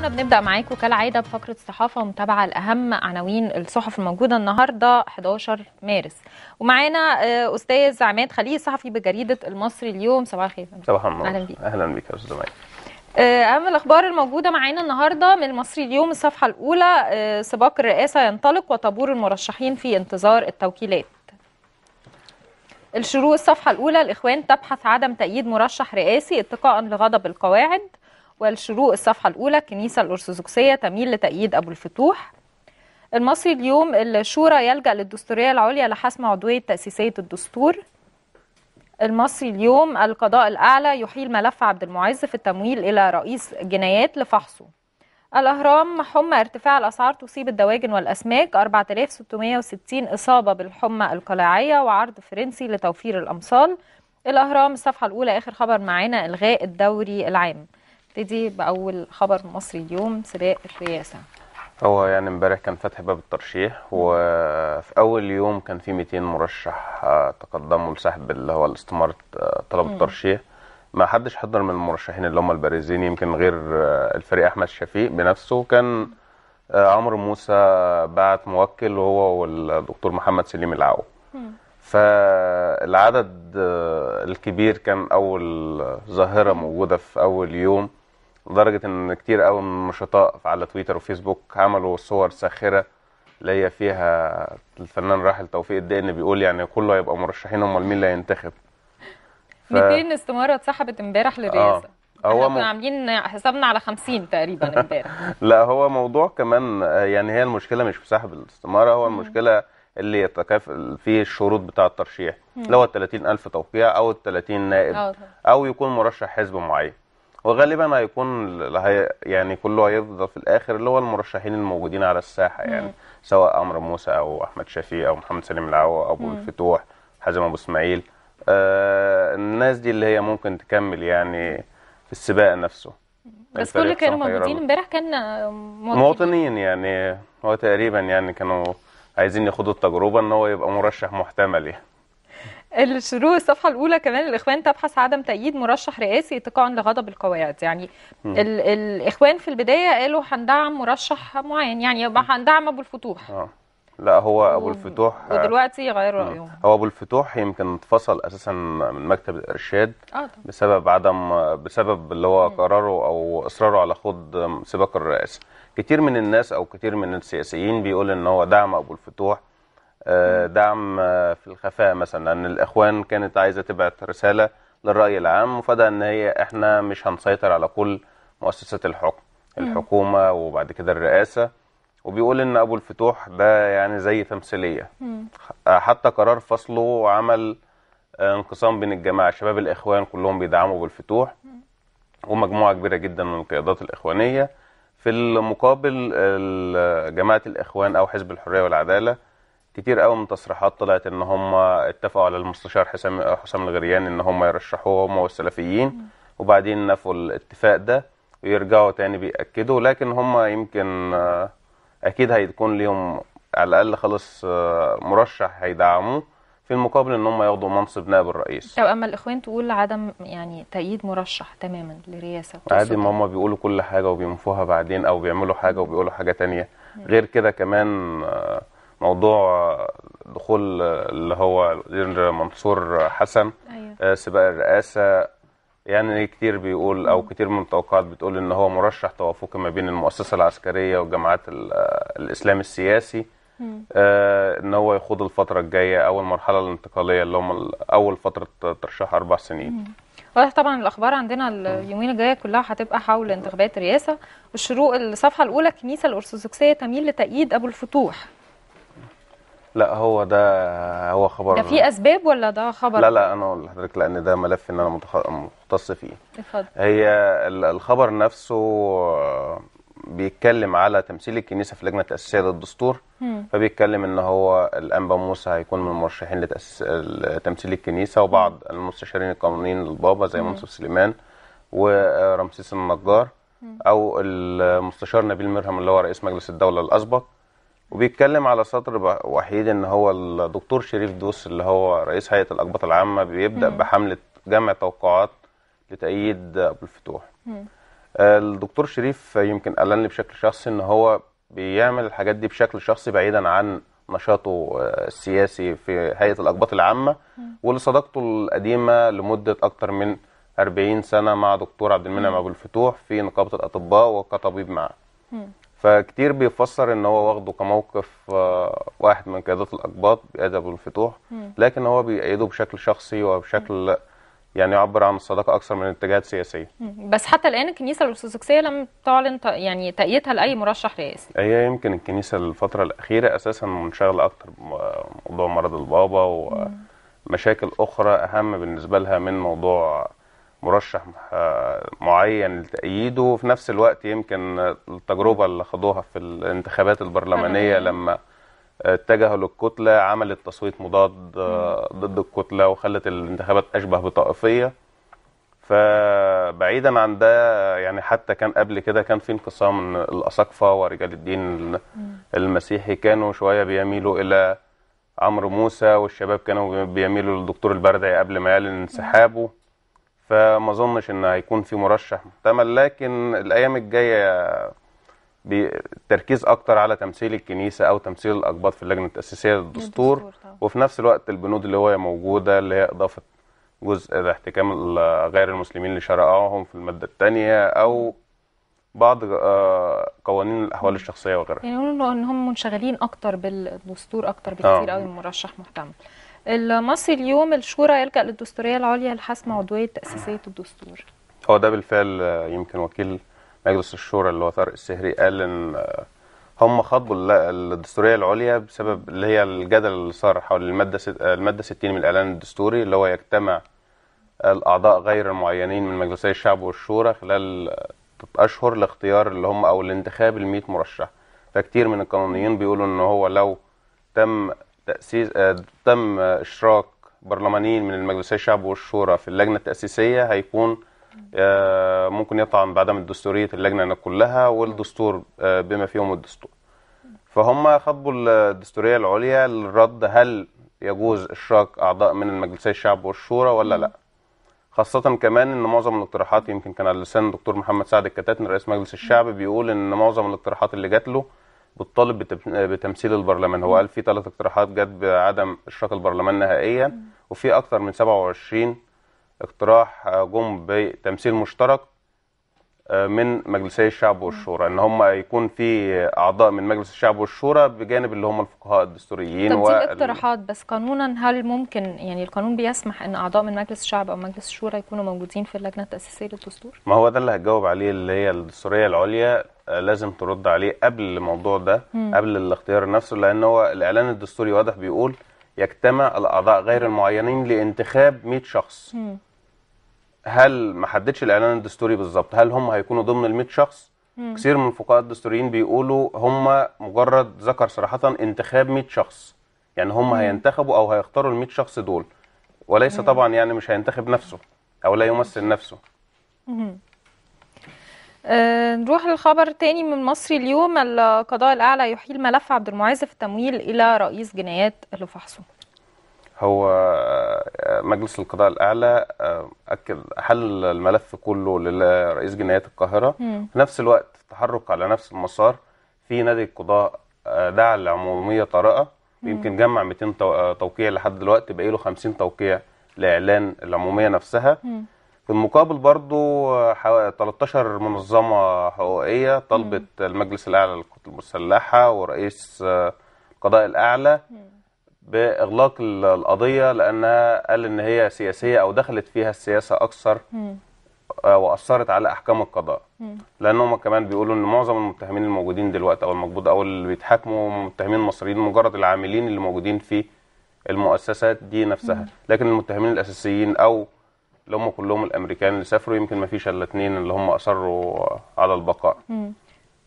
حلقتنا بنبدا معاكم كالعاده بفقره الصحافه ومتابعه لاهم عناوين الصحف الموجوده النهارده 11 مارس ومعانا آه، استاذ عماد خليل صحفي بجريده المصري اليوم صباح الخير صباح النور اهلا بيك اهلا بيك يا استاذ آه، اهم الاخبار الموجوده معانا النهارده من المصري اليوم الصفحه الاولى آه، سباق الرئاسه ينطلق وطابور المرشحين في انتظار التوكيلات الشروق الصفحه الاولى الاخوان تبحث عدم تأييد مرشح رئاسي اتقاء لغضب القواعد والشروق الصفحة الأولى الكنيسة الأرثوذكسية تميل لتأييد أبو الفتوح المصري اليوم الشورى يلجأ للدستورية العليا لحسم عضوية تأسيسية الدستور المصري اليوم القضاء الأعلى يحيل ملف عبد المعز في التمويل إلى رئيس جنايات لفحصه الأهرام حمى ارتفاع الأسعار تصيب الدواجن والأسماك 4660 إصابة بالحمى القلاعية وعرض فرنسي لتوفير الأمصال الأهرام الصفحة الأولى آخر خبر معانا إلغاء الدوري العام نبتدي باول خبر مصري اليوم سباق الرياسه هو يعني امبارح كان فتح باب الترشيح وفي اول يوم كان في 200 مرشح آه، تقدموا لسحب اللي هو استماره آه، طلب الترشيح ما حدش حضر من المرشحين اللي هم البارزين يمكن غير آه، الفريق احمد شفيق بنفسه كان عمرو موسى بعت موكل هو والدكتور محمد سليم العاو فالعدد الكبير كان اول ظاهره موجوده في اول يوم لدرجه ان كتير قوي من النشطاء على تويتر وفيسبوك عملوا صور ساخره اللي هي فيها الفنان راحل توفيق الدقن بيقول يعني كله هيبقى مرشحين امال مين اللي هينتخب ف... 200 استماره اتسحبت امبارح آه. للرئاسه آه. هو احنا كنا عاملين حسابنا على 50 تقريبا امبارح لا هو موضوع كمان آه، يعني هي المشكله مش في سحب الاستماره هو المشكله اللي يتكافل فيه الشروط بتاع الترشيح اللي هو ال 30000 توقيع او ال 30 نائب اه، او يكون مرشح حزب معين وغالبا هيكون يعني كله هيفضل في الاخر اللي هو المرشحين الموجودين على الساحه يعني مم. سواء عمرو موسى او احمد شفيق او محمد سليم العو او ابو الفتوح حازم ابو اسماعيل آه الناس دي اللي هي ممكن تكمل يعني في السباق نفسه بس كل اللي كانوا موجودين امبارح كان مواطنين. مواطنين يعني هو تقريبا يعني كانوا عايزين ياخدوا التجربه ان هو يبقى مرشح محتمل يعني الشروق الصفحة الأولى كمان الإخوان تبحث عدم تأييد مرشح رئاسي اتقاعا لغضب القواعد يعني ال الإخوان في البداية قالوا هندعم مرشح معين يعني يبقى هندعم أبو الفتوح آه. لا هو أبو الفتوح آه، ودلوقتي غيروا رأيهم هو أبو الفتوح يمكن انفصل أساسا من مكتب الإرشاد آه طبعا. بسبب عدم بسبب اللي هو قراره أو إصراره على خوض سباق الرئاسة كتير من الناس أو كتير من السياسيين بيقول إن هو دعم أبو الفتوح آه، دعم آه، في الخفاء مثلا لان الاخوان كانت عايزه تبعت رساله للراي العام مفادها ان هي احنا مش هنسيطر على كل مؤسسات الحكم الحكومه وبعد كده الرئاسه وبيقول ان ابو الفتوح ده يعني زي تمثيليه آه، حتى قرار فصله عمل انقسام بين الجماعه شباب الاخوان كلهم بيدعموا ابو الفتوح ومجموعه كبيره جدا من القيادات الاخوانيه في المقابل جماعه الاخوان او حزب الحريه والعداله كتير قوي من تصريحات طلعت ان هم اتفقوا على المستشار حسام حسام الغريان ان هم يرشحوه هم والسلفيين وبعدين نفوا الاتفاق ده ويرجعوا تاني بيأكدوا لكن هم يمكن آه، اكيد هيكون ليهم على الاقل خالص آه، مرشح هيدعموه في المقابل ان هم ياخدوا منصب نائب الرئيس او اما الاخوان تقول عدم يعني تأييد مرشح تماما لرئاسه عادي ما هم بيقولوا كل حاجه وبينفوها بعدين او بيعملوا حاجه وبيقولوا حاجه تانية غير كده كمان آه، موضوع دخول اللي هو الوزير منصور حسن أيوة. آه، سباق الرئاسه يعني كتير بيقول او كتير من التوقعات بتقول ان هو مرشح توافقي ما بين المؤسسه العسكريه وجماعات الاسلام السياسي آه ان هو يخوض الفتره الجايه أو المرحلة الانتقاليه اللي هم اول فتره ترشيح اربع سنين مم. واضح طبعا الاخبار عندنا اليومين الجايه كلها هتبقى حول انتخابات الرئاسه والشروق الصفحه الاولى الكنيسه الارثوذكسيه تميل لتأييد ابو الفتوح لا هو ده هو خبر ده في اسباب ولا ده خبر لا لا انا اقول لحضرتك لان ده ملف ان انا مختص فيه اتفضل هي الخبر نفسه بيتكلم على تمثيل الكنيسه في لجنه تاسيسيه للدستور فبيتكلم ان هو الانبا موسى هيكون من المرشحين لتمثيل الكنيسه وبعض المستشارين القانونيين للبابا زي منصف سليمان ورمسيس النجار او المستشار نبيل مرهم اللي هو رئيس مجلس الدوله الاسبق وبيتكلم على سطر وحيد ان هو الدكتور شريف دوس اللي هو رئيس هيئه الاقباط العامه بيبدا مم. بحمله جمع توقعات لتأييد أبو الفتوح مم. الدكتور شريف يمكن أعلن لي بشكل شخصي ان هو بيعمل الحاجات دي بشكل شخصي بعيدا عن نشاطه آه، السياسي في هيئه الاقباط العامه ولصداقته القديمه لمده اكثر من 40 سنه مع دكتور عبد المنعم ابو الفتوح في نقابه الاطباء وكطبيب معه. فكتير بيفسر ان هو واخده كموقف آه، واحد من قيادات الاقباط بادب الفتوح لكن هو بيأيده بشكل شخصي وبشكل يعني يعبر عن الصداقه اكثر من الاتجاهات السياسيه. بس حتى الان الكنيسه الارثوذكسيه لم تعلن يعني تأييدها لاي مرشح رئاسي. هي يمكن الكنيسه الفتره الاخيره اساسا منشغله اكثر بموضوع مرض البابا ومشاكل اخرى اهم بالنسبه لها من موضوع مرشح آه، معين لتأييده وفي نفس الوقت يمكن التجربة اللي خدوها في الانتخابات البرلمانية لما اتجهوا للكتلة عملت تصويت مضاد آه، ضد الكتلة وخلت الانتخابات أشبه بطائفية فبعيدا عن ده يعني حتى كان قبل كده كان في انقسام ان الاساقفه ورجال الدين المسيحي كانوا شويه بيميلوا الى عمرو موسى والشباب كانوا بيميلوا للدكتور البردعي قبل ما يعلن انسحابه فما اظنش ان هيكون في مرشح محتمل لكن الايام الجايه بتركيز اكتر على تمثيل الكنيسه او تمثيل الاقباط في اللجنه التاسيسيه للدستور وفي نفس الوقت البنود اللي هو موجوده اللي هي اضافه جزء الاحتكام غير المسلمين لشرائعهم في الماده الثانيه او بعض آه، قوانين الاحوال الشخصيه وغيرها يعني يقولوا ان هم منشغلين اكتر بالدستور اكتر آه. بكتير قوي من مرشح محتمل المصري اليوم الشورى يلجأ للدستورية العليا لحسم عضوية تأسيسية الدستور هو ده بالفعل يمكن وكيل مجلس الشورى اللي هو طارق السهري قال ان آه، هم خاطبوا الدستوريه العليا بسبب اللي هي الجدل اللي صار حول الماده الماده 60 من الاعلان الدستوري اللي هو يجتمع آه، الاعضاء غير المعينين من مجلسي الشعب والشورى خلال آه، اشهر لاختيار اللي هم او الانتخاب ال 100 مرشح فكتير من القانونيين بيقولوا ان هو لو تم تأسيس آه، تم إشراك برلمانيين من المجلس الشعب والشورى في اللجنة التأسيسية هيكون آه، ممكن يطعن بعدم الدستورية اللجنة كلها والدستور آه، بما فيهم الدستور فهم خطبوا الدستورية العليا للرد هل يجوز إشراك أعضاء من المجلس الشعب والشورى ولا لا خاصة كمان إن معظم الاقتراحات يمكن كان على لسان دكتور محمد سعد الكتاتن رئيس مجلس الشعب بيقول إن معظم الاقتراحات اللي جات له بتطالب بتمثيل البرلمان هو قال في ثلاث اقتراحات جت بعدم اشراك البرلمان نهائيا وفي اكثر من 27 اقتراح جم بتمثيل مشترك آه، من مجلسي الشعب والشورى ان هم يكون في اعضاء من مجلس الشعب والشورى بجانب اللي هم الفقهاء الدستوريين طب دي اقتراحات بس قانونا هل ممكن يعني القانون بيسمح ان اعضاء من مجلس الشعب او مجلس الشورى يكونوا موجودين في اللجنه التاسيسيه للدستور؟ ما هو ده اللي هتجاوب عليه اللي هي الدستوريه العليا لازم ترد عليه قبل الموضوع ده قبل الاختيار نفسه لان هو الاعلان الدستوري واضح بيقول يجتمع الاعضاء غير المعينين لانتخاب 100 شخص هل ما حددش الاعلان الدستوري بالظبط هل هم هيكونوا ضمن ال 100 شخص كثير من الفقهاء الدستوريين بيقولوا هم مجرد ذكر صراحه انتخاب 100 شخص يعني هم هينتخبوا او هيختاروا ال 100 شخص دول وليس طبعا يعني مش هينتخب نفسه او لا يمثل نفسه آه، نروح للخبر تاني من مصر اليوم القضاء الأعلى يحيل ملف عبد المعز في التمويل إلى رئيس جنايات لفحصه هو آه، مجلس القضاء الأعلى آه، أكد حل الملف كله لرئيس جنايات القاهرة في نفس الوقت تحرك على نفس المسار في نادي القضاء دعا العمومية طارئة يمكن جمع 200 توقيع لحد دلوقتي بقي له 50 توقيع لإعلان العمومية نفسها مم. في المقابل برضو 13 آه، منظمة حقوقية طلبت المجلس الأعلى للقوات المسلحة ورئيس القضاء آه، الأعلى بإغلاق القضية لأنها قال إن هي سياسية أو دخلت فيها السياسة أكثر آه، وأثرت على أحكام القضاء لأن كمان بيقولوا إن معظم المتهمين الموجودين دلوقتي أو المقبوض أو اللي بيتحاكموا متهمين مصريين مجرد العاملين اللي موجودين في المؤسسات دي نفسها لكن المتهمين الأساسيين أو اللي هم كلهم الامريكان اللي سافروا يمكن ما فيش الا اثنين اللي هم اصروا على البقاء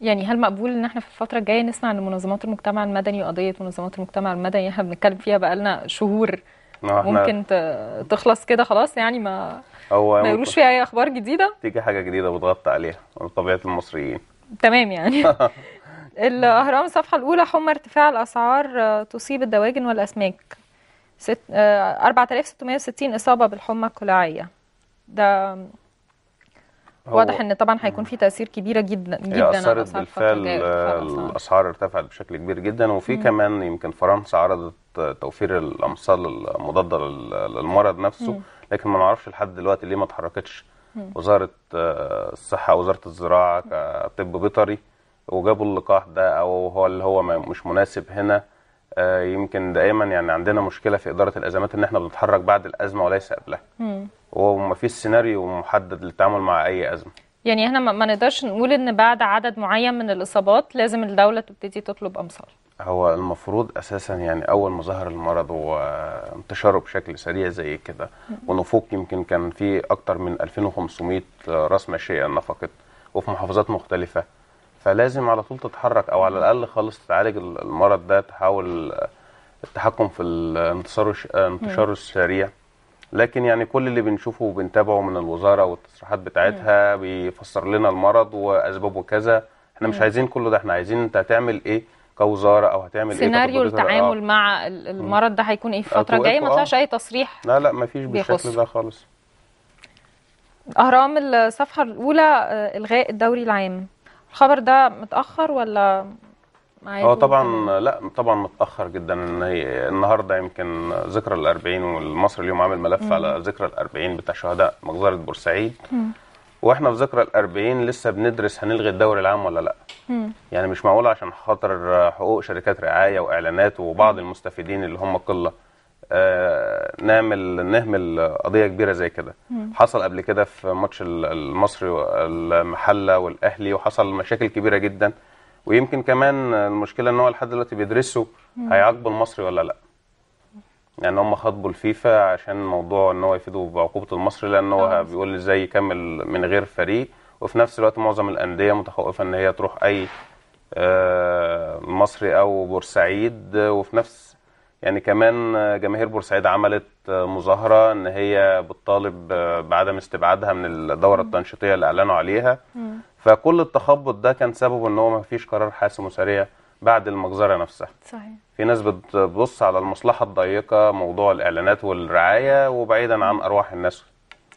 يعني هل مقبول ان احنا في الفتره الجايه نسمع عن منظمات المجتمع المدني وقضيه منظمات المجتمع المدني احنا بنتكلم فيها بقى لنا شهور ممكن تخلص كده خلاص يعني ما هو ما يقولوش فيها اي اخبار جديده تيجي حاجه جديده بتغطي عليها طبيعه المصريين تمام يعني الاهرام الصفحه الاولى حمى ارتفاع الاسعار آه، تصيب الدواجن والاسماك 4660 آه، إصابة بالحمى الكلاعية ده واضح ان طبعا هيكون في تاثير كبيره جدا جدا اثرت بالفعل الاسعار ارتفعت بشكل كبير جدا وفي كمان يمكن فرنسا عرضت توفير الامصال المضاده للمرض نفسه مم. لكن ما نعرفش لحد دلوقتي ليه ما اتحركتش وزاره آه، الصحه وزاره الزراعه كطب بيطري وجابوا اللقاح ده او هو اللي هو مش مناسب هنا آه، يمكن دائما يعني عندنا مشكله في اداره الازمات ان احنا بنتحرك بعد الازمه وليس قبلها وما فيش سيناريو محدد للتعامل مع اي ازمه يعني احنا ما نقدرش نقول ان بعد عدد معين من الاصابات لازم الدوله تبتدي تطلب امصار هو المفروض اساسا يعني اول ما ظهر المرض وانتشاره بشكل سريع زي كده ونفوق يمكن كان في اكتر من 2500 راس ماشيه نفقت وفي محافظات مختلفه فلازم على طول تتحرك او على الاقل خالص تعالج المرض ده تحاول التحكم في الانتشار آه، انتشاره السريع لكن يعني كل اللي بنشوفه وبنتابعه من الوزاره والتصريحات بتاعتها بيفسر لنا المرض واسبابه كذا احنا مش عايزين كل ده احنا عايزين انت هتعمل ايه كوزاره او هتعمل سيناريو ايه سيناريو التعامل آه. مع المرض ده هيكون ايه في الفتره الجايه ما آه. طلعش اي تصريح لا لا ما فيش بالشكل ده خالص اهرام الصفحه الاولى آه، الغاء الدوري العام الخبر ده متاخر ولا عادي هو اه طبعا لا طبعا متاخر جدا ان هي النهارده يمكن ذكرى ال ال40 والمصري اليوم عامل ملف مم. على ذكرى ذكرى ال40 بتاع شهداء مجزره بورسعيد مم. واحنا في ذكرى ال ال40 لسه بندرس هنلغي الدوري العام ولا لا مم. يعني مش معقوله عشان خاطر حقوق شركات رعايه واعلانات وبعض المستفيدين اللي هم قله نعمل نهمل قضيه كبيره زي كده حصل قبل كده في ماتش المصري المحله والاهلي وحصل مشاكل كبيره جدا ويمكن كمان المشكله ان هو لحد دلوقتي بيدرسوا هيعاقبوا المصري ولا لا يعني هم خاطبوا الفيفا عشان موضوع ان هو يفيدوا بعقوبه المصري لان هو آه. بيقول ازاي يكمل من غير فريق وفي نفس الوقت معظم الانديه متخوفه ان هي تروح اي آه، مصري او بورسعيد وفي نفس يعني كمان جماهير بورسعيد عملت مظاهرة ان هي بتطالب بعدم استبعادها من الدورة التنشيطية اللي اعلنوا عليها فكل التخبط ده كان سببه ان هو ما فيش قرار حاسم وسريع بعد المجزرة نفسها صحيح في ناس بتبص على المصلحة الضيقة موضوع الاعلانات والرعاية وبعيدا عن ارواح الناس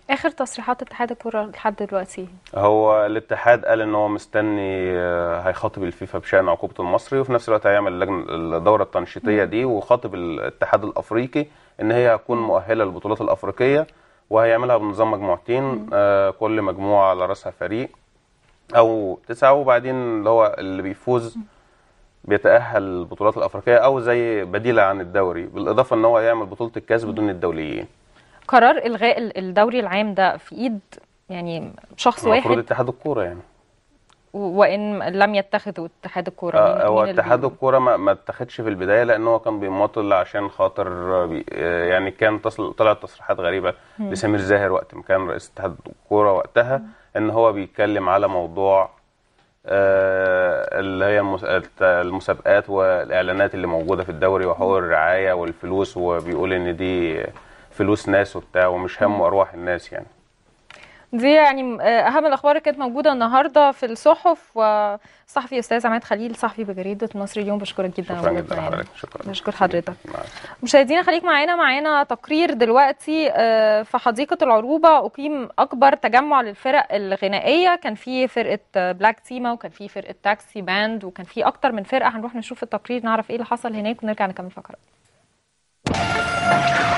اخر تصريحات اتحاد الكره لحد دلوقتي هو الاتحاد قال ان هو مستني آه، هيخاطب الفيفا بشان عقوبه المصري وفي نفس الوقت هيعمل اللجنه الدوره التنشيطيه دي وخاطب الاتحاد الافريقي ان هي هتكون مؤهله للبطولات الافريقيه وهيعملها بنظام مجموعتين آه كل مجموعه على راسها فريق او تسعه وبعدين اللي هو اللي بيفوز بيتاهل البطولات الافريقيه او زي بديله عن الدوري بالاضافه ان هو هيعمل بطوله الكاس بدون الدوليين قرار الغاء الدوري العام ده في ايد يعني شخص واحد المفروض اتحاد الكوره يعني وان لم يتخذوا اتحاد الكوره آه هو اتحاد الكوره ما, ما اتخذش في البدايه لان هو كان بيماطل عشان خاطر آه، يعني كان طلعت تصريحات غريبه لسمير زاهر وقت ما كان رئيس اتحاد الكوره وقتها ان هو بيتكلم على موضوع آه، اللي هي المسابقات والاعلانات اللي موجوده في الدوري وحقوق الرعايه والفلوس وبيقول ان دي فلوس ناس وبتاع ومش همه ارواح الناس يعني دي يعني آه، اهم الاخبار اللي كانت موجوده النهارده في الصحف وصحفي استاذ عماد خليل صحفي بجريده مصر اليوم بشكرك جدا شكرا جدا لحضرتك شكرا بشكر حضرتك مشاهدينا خليك معانا معانا تقرير دلوقتي آه، في حديقه العروبه اقيم اكبر تجمع للفرق الغنائيه كان في فرقه بلاك تيما وكان في فرقه تاكسي باند وكان في اكتر من فرقه هنروح نشوف التقرير نعرف ايه اللي حصل هناك ونرجع نكمل فقره